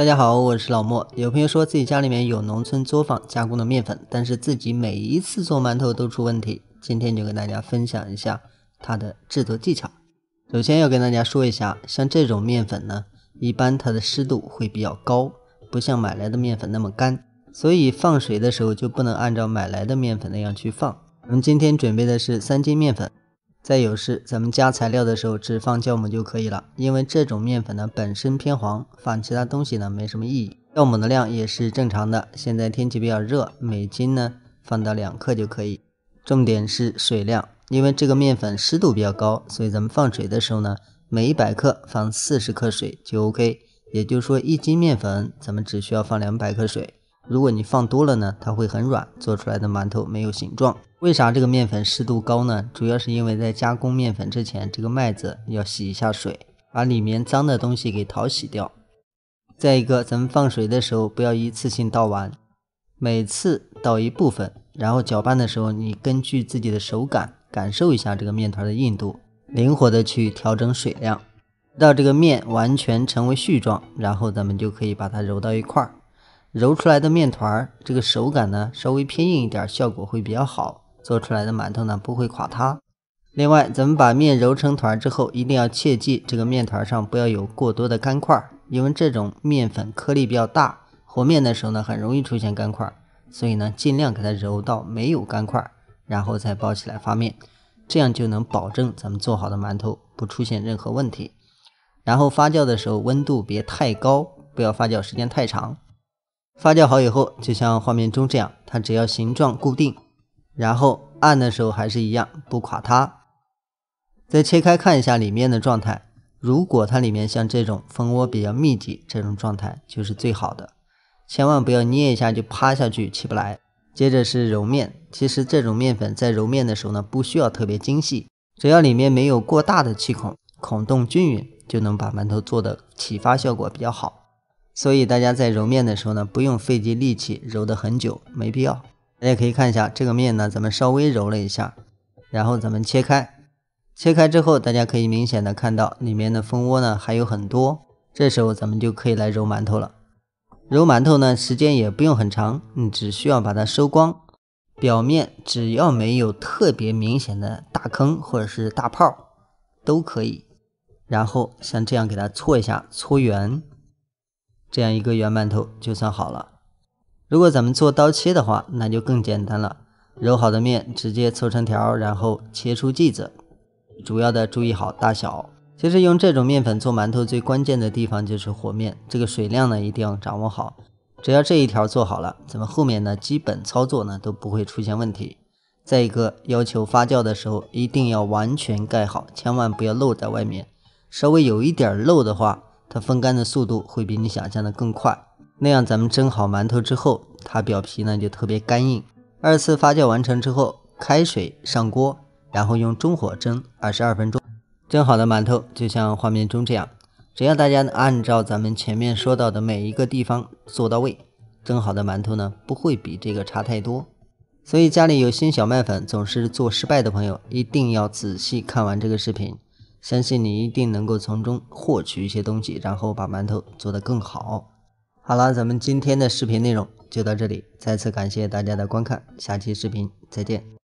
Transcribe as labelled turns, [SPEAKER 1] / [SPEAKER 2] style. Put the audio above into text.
[SPEAKER 1] 大家好，我是老莫。有朋友说自己家里面有农村作坊加工的面粉，但是自己每一次做馒头都出问题。今天就跟大家分享一下它的制作技巧。首先要跟大家说一下，像这种面粉呢，一般它的湿度会比较高，不像买来的面粉那么干，所以放水的时候就不能按照买来的面粉那样去放。我们今天准备的是三斤面粉。再有是，咱们加材料的时候只放酵母就可以了，因为这种面粉呢本身偏黄，放其他东西呢没什么意义。酵母的量也是正常的。现在天气比较热，每斤呢放到两克就可以。重点是水量，因为这个面粉湿度比较高，所以咱们放水的时候呢，每一百克放四十克水就 OK。也就是说，一斤面粉咱们只需要放两百克水。如果你放多了呢，它会很软，做出来的馒头没有形状。为啥这个面粉湿度高呢？主要是因为在加工面粉之前，这个麦子要洗一下水，把里面脏的东西给淘洗掉。再一个，咱们放水的时候不要一次性倒完，每次倒一部分，然后搅拌的时候，你根据自己的手感感受一下这个面团的硬度，灵活的去调整水量，到这个面完全成为絮状，然后咱们就可以把它揉到一块儿。揉出来的面团儿，这个手感呢稍微偏硬一点，效果会比较好。做出来的馒头呢不会垮塌。另外，咱们把面揉成团之后，一定要切记这个面团上不要有过多的干块儿，因为这种面粉颗粒比较大，和面的时候呢很容易出现干块儿，所以呢尽量给它揉到没有干块儿，然后再包起来发面，这样就能保证咱们做好的馒头不出现任何问题。然后发酵的时候温度别太高，不要发酵时间太长。发酵好以后，就像画面中这样，它只要形状固定，然后按的时候还是一样，不垮塌。再切开看一下里面的状态，如果它里面像这种蜂窝比较密集，这种状态就是最好的。千万不要捏一下就趴下去，起不来。接着是揉面，其实这种面粉在揉面的时候呢，不需要特别精细，只要里面没有过大的气孔，孔洞均匀，就能把馒头做的起发效果比较好。所以大家在揉面的时候呢，不用费尽力气揉得很久，没必要。大家可以看一下这个面呢，咱们稍微揉了一下，然后咱们切开，切开之后，大家可以明显的看到里面的蜂窝呢还有很多。这时候咱们就可以来揉馒头了。揉馒头呢，时间也不用很长，你只需要把它收光，表面只要没有特别明显的大坑或者是大泡，都可以。然后像这样给它搓一下，搓圆。这样一个圆馒头就算好了。如果咱们做刀切的话，那就更简单了。揉好的面直接搓成条，然后切出剂子。主要的注意好大小。其实用这种面粉做馒头最关键的地方就是和面，这个水量呢一定要掌握好。只要这一条做好了，咱们后面呢基本操作呢都不会出现问题。再一个要求发酵的时候一定要完全盖好，千万不要漏在外面。稍微有一点漏的话。它风干的速度会比你想象的更快，那样咱们蒸好馒头之后，它表皮呢就特别干硬。二次发酵完成之后，开水上锅，然后用中火蒸二十二分钟。蒸好的馒头就像画面中这样，只要大家按照咱们前面说到的每一个地方做到位，蒸好的馒头呢不会比这个差太多。所以家里有新小麦粉总是做失败的朋友，一定要仔细看完这个视频。相信你一定能够从中获取一些东西，然后把馒头做得更好。好了，咱们今天的视频内容就到这里，再次感谢大家的观看，下期视频再见。